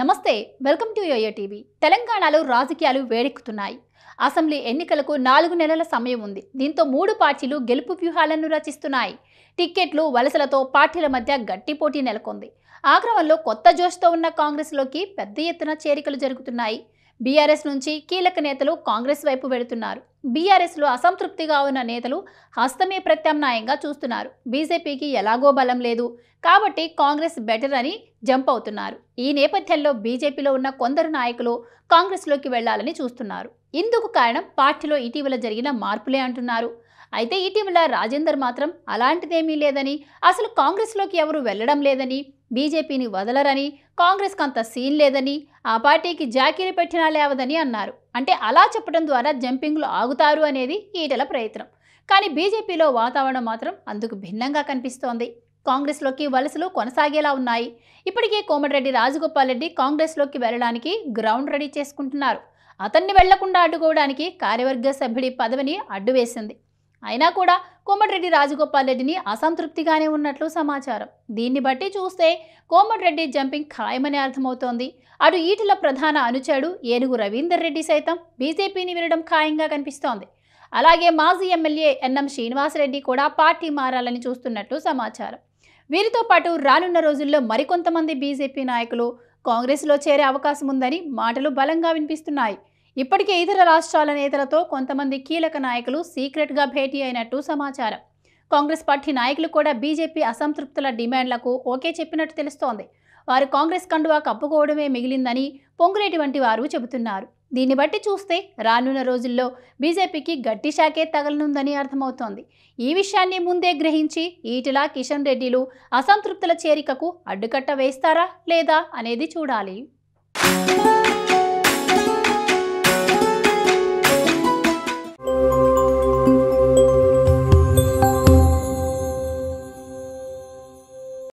నమస్తే welcome to yo-yo TV తెలంగాణలో రాజకీయాలు వేడెక్కుతున్నాయి అసెంబ్లీ ఎన్నికలకు నాలుగు నెలల సమయం ఉంది దీంతో మూడు పార్టీలు గెలుపు వ్యూహాలను రచిస్తున్నాయి టిక్కెట్లు వలసలతో పార్టీల మధ్య గట్టి పోటీ నెలకొంది ఆ కొత్త జోష్తో ఉన్న కాంగ్రెస్లోకి పెద్ద ఎత్తున చేరికలు జరుగుతున్నాయి బీఆర్ఎస్ నుంచి కీలక నేతలు కాంగ్రెస్ వైపు వెళుతున్నారు బీఆర్ఎస్లో అసంతృప్తిగా ఉన్న నేతలు హస్తమే ప్రత్యామ్నాయంగా చూస్తున్నారు బీజేపీకి ఎలాగో బలం లేదు కాబట్టి కాంగ్రెస్ బెటర్ అని జంప్ అవుతున్నారు ఈ నేపథ్యంలో బీజేపీలో ఉన్న కొందరు నాయకులు కాంగ్రెస్లోకి వెళ్లాలని చూస్తున్నారు ఇందుకు కారణం పార్టీలో ఇటీవల జరిగిన మార్పులే అంటున్నారు అయితే ఇటీవల రాజేందర్ మాత్రం అలాంటిదేమీ లేదని అసలు కాంగ్రెస్లోకి ఎవరు వెళ్ళడం లేదని బీజేపీని వదలరని కాంగ్రెస్కి అంత సీన్ లేదని ఆ పార్టీకి జాకీలు పెట్టినా లేవదని అన్నారు అంటే అలా చెప్పడం ద్వారా జంపింగ్లు ఆగుతారు అనేది ఈటల ప్రయత్నం కానీ బీజేపీలో వాతావరణం మాత్రం అందుకు భిన్నంగా కనిపిస్తోంది కాంగ్రెస్లోకి వలసలు కొనసాగేలా ఉన్నాయి ఇప్పటికే కోమటిరెడ్డి రాజగోపాల్ రెడ్డి కాంగ్రెస్లోకి వెళ్ళడానికి గ్రౌండ్ రెడీ చేసుకుంటున్నారు అతన్ని వెళ్లకుండా అడ్డుకోవడానికి కార్యవర్గ సభ్యుడి పదవిని అడ్డువేసింది అయినా కూడా కోమటిరెడ్డి రాజగోపాల్ రెడ్డిని అసంతృప్తిగానే ఉన్నట్లు సమాచారం దీన్ని బట్టి చూస్తే కోమటిరెడ్డి జంపింగ్ ఖాయమని అర్థమవుతోంది అటు ఈటల ప్రధాన అనుచరుడు ఏనుగు రవీందర్ రెడ్డి సైతం బీజేపీని వినడం ఖాయంగా కనిపిస్తోంది అలాగే మాజీ ఎమ్మెల్యే ఎన్ఎం శ్రీనివాసరెడ్డి కూడా పార్టీ మారాలని చూస్తున్నట్లు సమాచారం వీరితో పాటు రానున్న రోజుల్లో మరికొంతమంది బీజేపీ నాయకులు కాంగ్రెస్లో చేరే అవకాశం ఉందని మాటలు బలంగా వినిపిస్తున్నాయి ఇప్పటికే ఇతర రాష్ట్రాల నేతలతో కొంతమంది కీలక నాయకులు సీక్రెట్గా భేటీ అయినట్టు సమాచారం కాంగ్రెస్ పార్టీ నాయకులు కూడా బీజేపీ అసంతృప్తుల డిమాండ్లకు ఓకే చెప్పినట్టు తెలుస్తోంది వారు కాంగ్రెస్ కండువా కప్పుకోవడమే మిగిలిందని వంటి వారు చెబుతున్నారు దీన్ని బట్టి చూస్తే రానున్న రోజుల్లో బీజేపీకి గట్టి శాఖే తగలనుందని అర్థమవుతోంది ఈ విషయాన్ని ముందే గ్రహించి ఈటిలా కిషన్ రెడ్డిలు అసంతృప్తుల చేరికకు అడ్డుకట్ట వేస్తారా లేదా అనేది చూడాలి